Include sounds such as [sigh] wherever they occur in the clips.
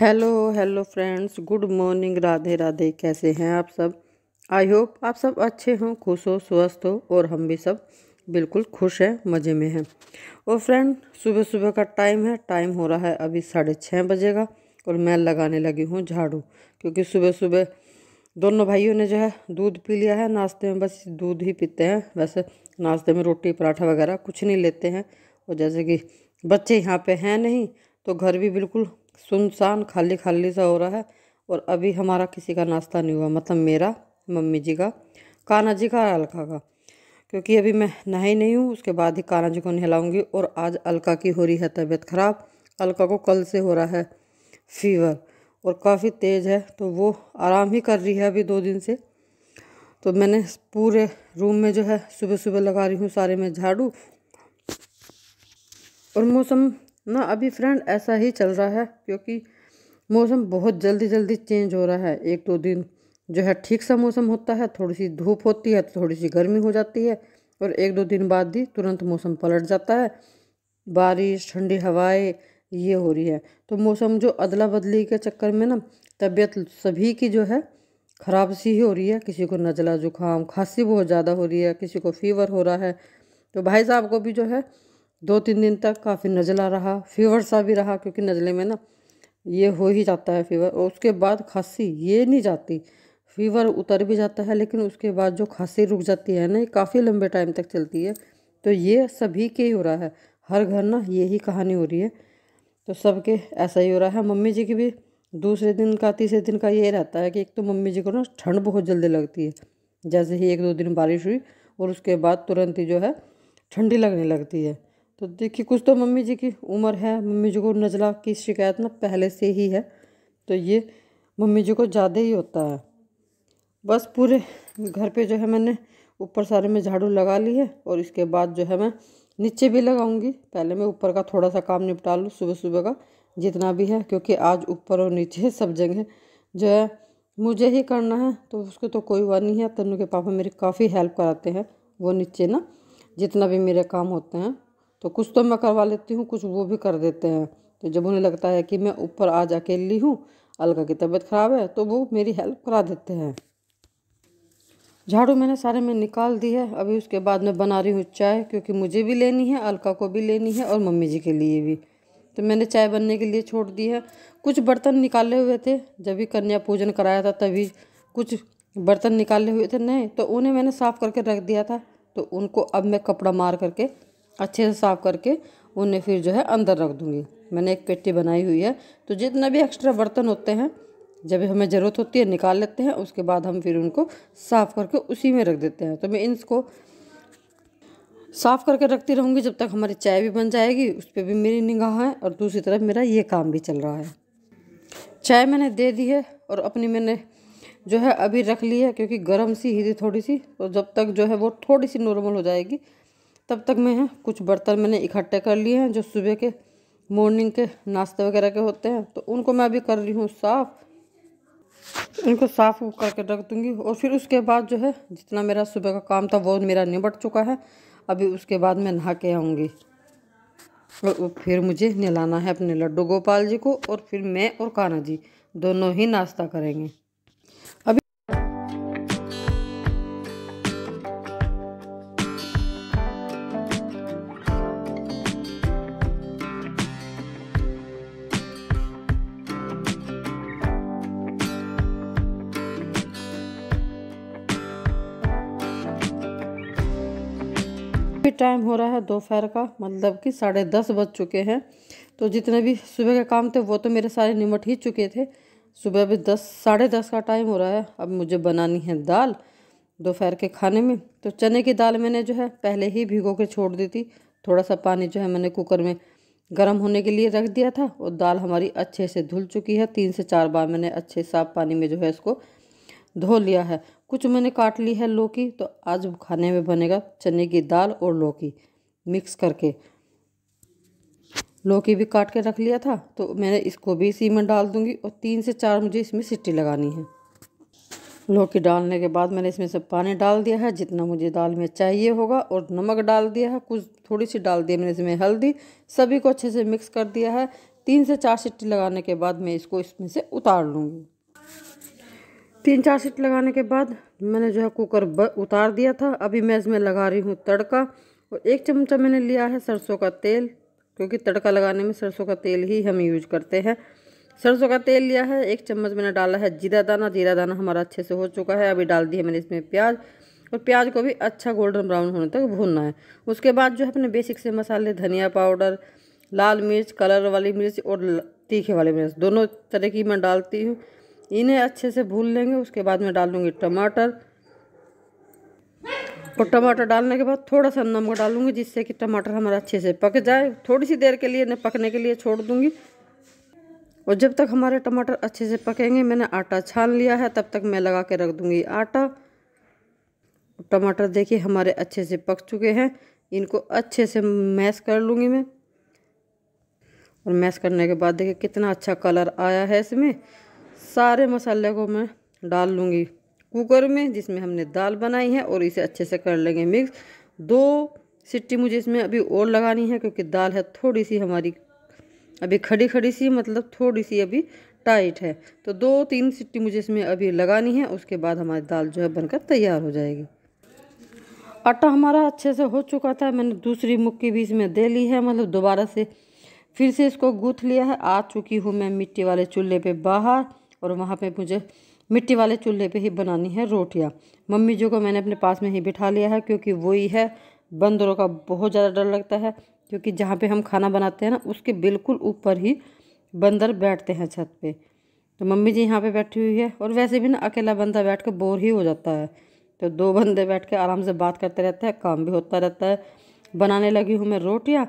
hello hello friends good morning Radhe Radhe कैसे हैं आप सब आई होप आप सब अच्छे हों खुश हो स्वस्थ हो और हम भी सब बिल्कुल खुश हैं मज़े में हैं और फ्रेंड सुबह सुबह का टाइम है टाइम हो रहा है अभी साढ़े छः बजे का और मैं लगाने लगी हूँ झाड़ू क्योंकि सुबह सुबह दोनों भाइयों ने जो है दूध पी लिया है नाश्ते में बस दूध ही पीते हैं वैसे नाश्ते में रोटी पराठा वगैरह कुछ नहीं लेते हैं और जैसे कि बच्चे यहाँ पे हैं नहीं तो घर भी बिल्कुल सुनसान खाली खाली सा हो रहा है और अभी हमारा किसी का नाश्ता नहीं हुआ मतलब मेरा मम्मी जी का कान्हा जी का अलका का क्योंकि अभी मैं नहाई नहीं हूँ उसके बाद ही कान्हा जी को नहलाऊँगी और आज अलका की हो रही है तबीयत ख़राब अलका को कल से हो रहा है फीवर और काफ़ी तेज़ है तो वो आराम ही कर रही है अभी दो दिन से तो मैंने पूरे रूम में जो है सुबह सुबह लगा रही हूँ सारे में झाड़ू और मौसम ना अभी फ्रेंड ऐसा ही चल रहा है क्योंकि मौसम बहुत जल्दी जल्दी चेंज हो रहा है एक दो दिन जो है ठीक सा मौसम होता है थोड़ी सी धूप होती है तो थोड़ी सी गर्मी हो जाती है और एक दो दिन बाद ही तुरंत मौसम पलट जाता है बारिश ठंडी हवाएं ये हो रही है तो मौसम जो अदला बदली के चक्कर में ना तबीयत सभी की जो है ख़राब सी ही हो रही है किसी को नज़ला जुकाम खांसी बहुत ज़्यादा हो रही है किसी को फीवर हो रहा है तो भाई साहब को भी जो है दो तीन दिन तक काफ़ी नज़ला रहा फीवर सा भी रहा क्योंकि नज़ले में ना ये हो ही जाता है फीवर और उसके बाद खांसी ये नहीं जाती फीवर उतर भी जाता है लेकिन उसके बाद जो खांसी रुक जाती है ना ये काफ़ी लंबे टाइम तक चलती है तो ये सभी के ही हो रहा है हर घर ना यही कहानी हो रही है तो सबके ऐसा ही हो रहा है मम्मी जी की भी दूसरे दिन का तीसरे दिन का ये रहता है कि एक तो मम्मी जी को ना ठंड बहुत जल्दी लगती है जैसे ही एक दो दिन बारिश हुई और उसके बाद तुरंत ही जो है ठंडी लगने लगती है तो देखिए कुछ तो मम्मी जी की उम्र है मम्मी जी को नज़ला की शिकायत ना पहले से ही है तो ये मम्मी जी को ज़्यादा ही होता है बस पूरे घर पे जो है मैंने ऊपर सारे में झाड़ू लगा ली है और इसके बाद जो है मैं नीचे भी लगाऊंगी पहले मैं ऊपर का थोड़ा सा काम निपटा लूँ सुबह सुबह का जितना भी है क्योंकि आज ऊपर और नीचे [laughs] सब जगह जो है मुझे ही करना है तो उसको तो कोई हुआ नहीं है तनु के पापा मेरी काफ़ी हेल्प कराते हैं वो नीचे ना जितना भी मेरे काम होते हैं तो कुछ तो मैं करवा लेती हूँ कुछ वो भी कर देते हैं तो जब उन्हें लगता है कि मैं ऊपर आज अकेली हूँ अलका की तबीयत ख़राब है तो वो मेरी हेल्प करा देते हैं झाड़ू मैंने सारे में निकाल दी है अभी उसके बाद मैं बना रही हूँ चाय क्योंकि मुझे भी लेनी है अलका को भी लेनी है और मम्मी जी के लिए भी तो मैंने चाय बनने के लिए छोड़ दी है कुछ बर्तन निकाले हुए थे जब भी कन्या पूजन कराया था तभी कुछ बर्तन निकाले हुए थे नहीं तो उन्हें मैंने साफ़ करके रख दिया था तो उनको अब मैं कपड़ा मार करके अच्छे से साफ़ करके उन्हें फिर जो है अंदर रख दूँगी मैंने एक पेटी बनाई हुई है तो जितना भी एक्स्ट्रा बर्तन होते हैं जब हमें ज़रूरत होती है निकाल लेते हैं उसके बाद हम फिर उनको साफ़ करके उसी में रख देते हैं तो मैं इनको साफ़ करके रखती रहूँगी जब तक हमारी चाय भी बन जाएगी उस पर भी मेरी निगाह है और दूसरी तरफ मेरा ये काम भी चल रहा है चाय मैंने दे दी है और अपनी मैंने जो है अभी रख ली है क्योंकि गर्म सी ही थी थोड़ी सी और तो जब तक जो है वो थोड़ी सी नॉर्मल हो जाएगी तब तक मैं कुछ बर्तन मैंने इकट्ठे कर लिए हैं जो सुबह के मॉर्निंग के नाश्ते वगैरह के होते हैं तो उनको मैं अभी कर रही हूँ साफ़ इनको साफ़ करके रख दूँगी और फिर उसके बाद जो है जितना मेरा सुबह का काम था वो मेरा निबट चुका है अभी उसके बाद मैं नहा के आऊँगी और फिर मुझे नहलाना है अपने लड्डू गोपाल जी को और फिर मैं और कान्हा जी दोनों ही नाश्ता करेंगे अभी टाइम हो रहा है दोपहर का मतलब कि साढ़े दस बज चुके हैं तो जितने भी सुबह के काम थे वो तो मेरे सारे निमट ही चुके थे सुबह भी दस साढ़े दस का टाइम हो रहा है अब मुझे बनानी है दाल दोपहर के खाने में तो चने की दाल मैंने जो है पहले ही भिगो के छोड़ दी थी थोड़ा सा पानी जो है मैंने कुकर में गर्म होने के लिए रख दिया था और दाल हमारी अच्छे से धुल चुकी है तीन से चार बार मैंने अच्छे साफ पानी में जो है इसको धो लिया है कुछ मैंने काट ली है लौकी तो आज खाने में बनेगा चने की दाल और लौकी मिक्स करके लौकी भी काट के रख लिया था तो मैंने इसको भी इसी में डाल दूंगी और तीन से चार मुझे इसमें सिट्टी लगानी है लौकी डालने के बाद मैंने इसमें से पानी डाल दिया है जितना मुझे दाल में चाहिए होगा और नमक डाल दिया है कुछ थोड़ी सी डाल दी मैंने इसमें हल्दी सभी को अच्छे से मिक्स कर दिया है तीन से चार सिट्टी लगाने के बाद मैं इसको इसमें से उतार लूँगी तीन चार सीट लगाने के बाद मैंने जो है कुकर उतार दिया था अभी मैं इसमें लगा रही हूँ तड़का और एक चमचा मैंने लिया है सरसों का तेल क्योंकि तड़का लगाने में सरसों का तेल ही हम यूज करते हैं सरसों का तेल लिया है एक चम्मच मैंने डाला है जीरा दाना जीरा दाना हमारा अच्छे से हो चुका है अभी डाल दिया मैंने इसमें प्याज और प्याज को भी अच्छा गोल्डन ब्राउन होने तक भूनना है उसके बाद जो है अपने बेसिक से मसाले धनिया पाउडर लाल मिर्च कलर वाली मिर्च और तीखे वाली मिर्च दोनों तरह की मैं डालती हूँ इन्हें अच्छे से भून लेंगे उसके बाद में डाल दूँगी टमाटर और टमाटर डालने के बाद थोड़ा सा नमक डालूंगी जिससे कि टमाटर हमारा अच्छे से पक जाए थोड़ी सी देर के लिए इन्हें पकने के लिए छोड़ दूँगी और जब तक हमारे टमाटर अच्छे से पकेंगे मैंने आटा छान लिया है तब तक मैं लगा के रख दूँगी आटा टमाटर देखिए हमारे अच्छे से पक चुके हैं इनको अच्छे से मैश कर लूँगी मैं और मैश करने के बाद देखिए कितना अच्छा कलर आया है इसमें सारे मसाले को मैं डाल लूँगी कुकर में जिसमें हमने दाल बनाई है और इसे अच्छे से कर लेंगे मिक्स दो सिट्टी मुझे इसमें अभी और लगानी है क्योंकि दाल है थोड़ी सी हमारी अभी खड़ी खड़ी सी मतलब थोड़ी सी अभी टाइट है तो दो तीन सिट्टी मुझे इसमें अभी लगानी है उसके बाद हमारी दाल जो है बनकर तैयार हो जाएगी आटा हमारा अच्छे से हो चुका था मैंने दूसरी मुक्की भी इसमें दे ली है मतलब दोबारा से फिर से इसको गूँथ लिया है आ चुकी हूँ मैं मिट्टी वाले चूल्हे पर बाहर और वहाँ पे मुझे मिट्टी वाले चूल्हे पे ही बनानी है रोटियाँ मम्मी जी को मैंने अपने पास में ही बिठा लिया है क्योंकि वही है बंदरों का बहुत ज़्यादा डर लगता है क्योंकि जहाँ पे हम खाना बनाते हैं ना उसके बिल्कुल ऊपर ही बंदर बैठते हैं छत पे तो मम्मी जी यहाँ पे बैठी हुई है और वैसे भी ना अकेला बंदा बैठ कर बोर ही हो जाता है तो दो बंदे बैठ के आराम से बात करते रहते हैं काम भी होता रहता है बनाने लगी हूँ मैं रोटियाँ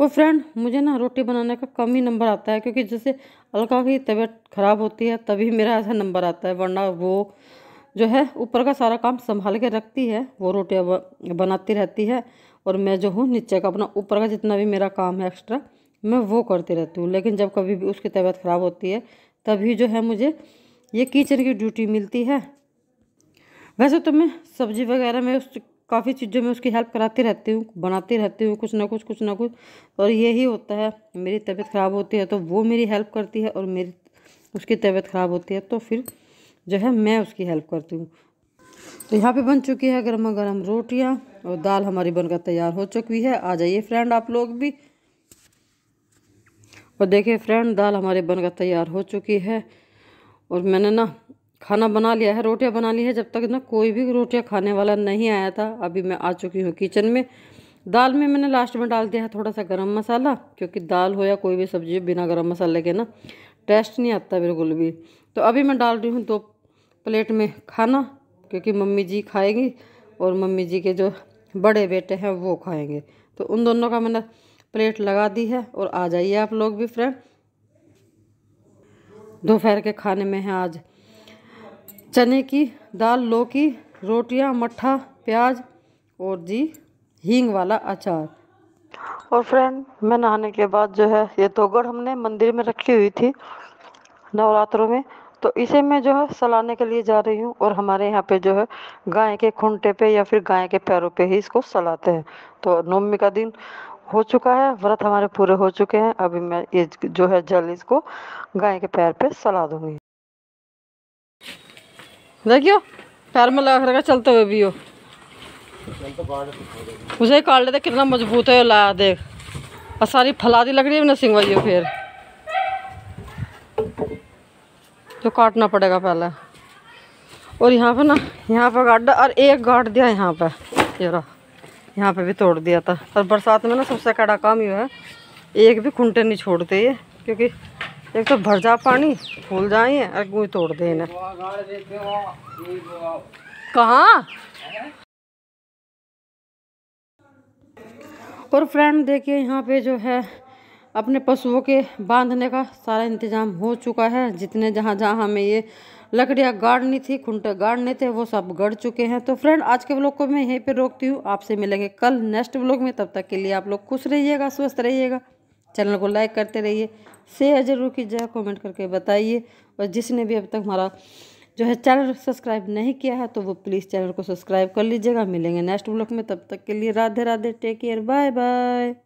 वो फ्रेंड मुझे ना रोटी बनाने का कम ही नंबर आता है क्योंकि जैसे अलका की तबीयत ख़राब होती है तभी मेरा ऐसा नंबर आता है वरना वो जो है ऊपर का सारा काम संभाल के रखती है वो रोटियाँ बनाती रहती है और मैं जो हूँ नीचे का अपना ऊपर का जितना भी मेरा काम है एक्स्ट्रा मैं वो करती रहती हूँ लेकिन जब कभी भी उसकी तबीयत ख़राब होती है तभी जो है मुझे ये किचन की ड्यूटी मिलती है वैसे तो मैं सब्ज़ी वगैरह में उस काफ़ी चीज़ों में उसकी हेल्प कराती रहती हूँ बनाती रहती हूँ कुछ ना कुछ कुछ ना कुछ और यही होता है मेरी तबीयत ख़राब होती है तो वो मेरी हेल्प करती है और मेरी उसकी तबीयत ख़राब होती है तो फिर जो है मैं उसकी हेल्प करती हूँ तो यहाँ पे बन चुकी है गर्मा गर्म रोटियाँ और दाल हमारी बनकर तैयार हो चुकी है आ जाइए फ्रेंड आप लोग भी और देखिए फ्रेंड दाल हमारे बनकर तैयार हो चुकी है और मैंने ना खाना बना लिया है रोटियां बना ली है जब तक ना कोई भी रोटियां खाने वाला नहीं आया था अभी मैं आ चुकी हूँ किचन में दाल में मैंने लास्ट में डाल दिया है थोड़ा सा गरम मसाला क्योंकि दाल हो या कोई भी सब्जी बिना गरम मसाले के ना टेस्ट नहीं आता बिल्कुल भी तो अभी मैं डाल रही हूँ दो प्लेट में खाना क्योंकि मम्मी जी खाएगी और मम्मी जी के जो बड़े बेटे हैं वो खाएंगे तो उन दोनों का मैंने प्लेट लगा दी है और आ जाइए आप लोग भी फ्रेंड दोपहर के खाने में है आज चने की दाल लौकी रोटियां मट्ठा प्याज और जी हींग वाला अचार और फ्रेंड मैं नहाने के बाद जो है ये तोगड़ हमने मंदिर में रखी हुई थी नवरात्रों में तो इसे मैं जो है सलाने के लिए जा रही हूँ और हमारे यहाँ पे जो है गाय के खूंटे पे या फिर गाय के पैरों पे ही इसको सलाते हैं तो नवमी का दिन हो चुका है व्रत हमारे पूरे हो चुके हैं अभी मैं ये जो है जल इसको गाय के पैर पे सला दूंगी देखियो पैर में लगा रखा चलते हुए भी हो उसे काट लेते कितना मजबूत है लाया देख और सारी फलादी लग रही है ना सिंगवाइयो फिर तो काटना पड़ेगा पहले और यहाँ पे ना यहाँ पे गाड़ और एक गाड़ दिया यहाँ पे ये रहा यहाँ पे भी तोड़ दिया था और बरसात में ना सबसे कड़ा काम ये है एक भी खुंटे नहीं छोड़ते ये क्योंकि एक तो भर जा पानी फूल जाए अगू तोड़ देना कहाँ और फ्रेंड देखिए यहाँ पे जो है अपने पशुओं के बांधने का सारा इंतज़ाम हो चुका है जितने जहाँ जहाँ हमें ये लकड़ियाँ गाड़नी थी खुंटे गाड़ने थे वो सब गढ़ चुके हैं तो फ्रेंड आज के ब्लॉग को मैं यहीं पे रोकती हूँ आपसे मिलेंगे कल नेक्स्ट ब्लॉग में तब तक के लिए आप लोग खुश रहिएगा स्वस्थ रहिएगा चैनल को लाइक करते रहिए शेयर ज़रूर कीजिएगा कमेंट करके बताइए और जिसने भी अब तक हमारा जो है चैनल सब्सक्राइब नहीं किया है तो वो प्लीज़ चैनल को सब्सक्राइब कर लीजिएगा मिलेंगे नेक्स्ट ब्लॉग में तब तक के लिए Radhe Radhe take care bye bye